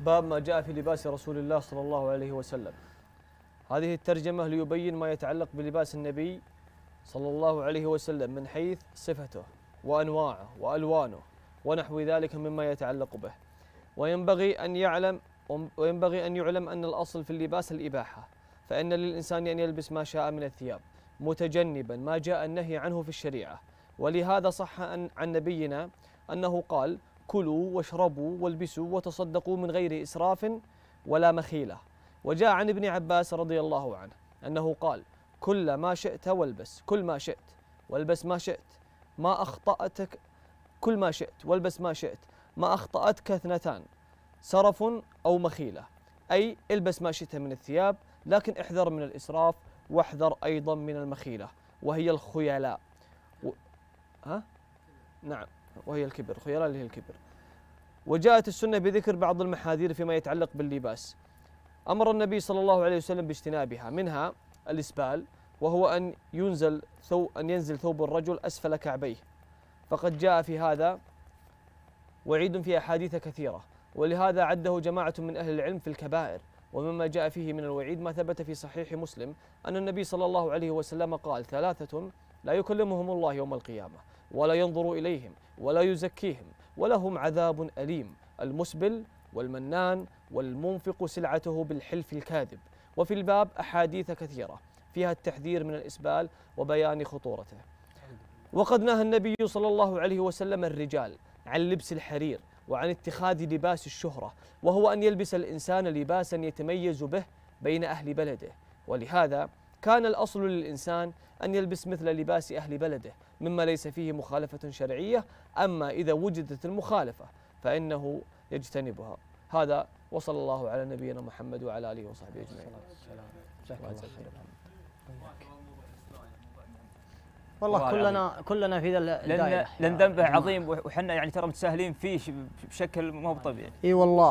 باب ما جاء في لباس رسول الله صلى الله عليه وسلم هذه الترجمة ليبين ما يتعلق بلباس النبي صلى الله عليه وسلم من حيث صفته وأنواعه وألوانه ونحو ذلك مما يتعلق به وينبغي أن يعلم وينبغي أن يعلم أن الأصل في اللباس الإباحة فإن للإنسان أن يلبس ما شاء من الثياب متجنبا ما جاء النهي عنه في الشريعة ولهذا صح عن نبينا أنه قال كلوا واشربوا والبسوا وتصدقوا من غير إسراف ولا مخيلة وجاء عن ابن عباس رضي الله عنه أنه قال كل ما شئت والبس كل ما شئت والبس ما شئت ما أخطأتك كل ما شئت والبس ما شئت ما أخطأتك اثنتان سرف أو مخيلة أي البس ما شئت من الثياب لكن احذر من الإسراف واحذر أيضا من المخيلة وهي الخيلاء و... ها؟ نعم وهي الكبر خيار اللي هي الكبر وجاءت السنة بذكر بعض المحاذير فيما يتعلق باللباس أمر النبي صلى الله عليه وسلم باجتنابها منها الإسبال وهو أن ينزل ثو أن ينزل ثوب الرجل أسفل كعبيه فقد جاء في هذا وعيد في أحاديث كثيرة ولهذا عده جماعة من أهل العلم في الكبائر ومما جاء فيه من الوعيد ما ثبت في صحيح مسلم أن النبي صلى الله عليه وسلم قال ثلاثة لا يكلمهم الله يوم القيامة ولا ينظر إليهم ولا يزكيهم ولهم عذاب أليم المسبل والمنان والمنفق سلعته بالحلف الكاذب وفي الباب أحاديث كثيرة فيها التحذير من الإسبال وبيان خطورته وقد نهى النبي صلى الله عليه وسلم الرجال عن لبس الحرير وعن اتخاذ لباس الشهرة وهو أن يلبس الإنسان لباسا يتميز به بين أهل بلده ولهذا كان الأصل للإنسان أن يلبس مثل لباس أهل بلده مما ليس فيه مخالفة شرعية أما إذا وجدت المخالفة فإنه يجتنبها هذا وصلى الله على نبينا محمد وعلى آله وصحبه أجمعين والله كلنا كلنا في ذا لان لان ذنبه عظيم وحنا يعني ترى متساهلين فيه بشكل مو طبيعي اي والله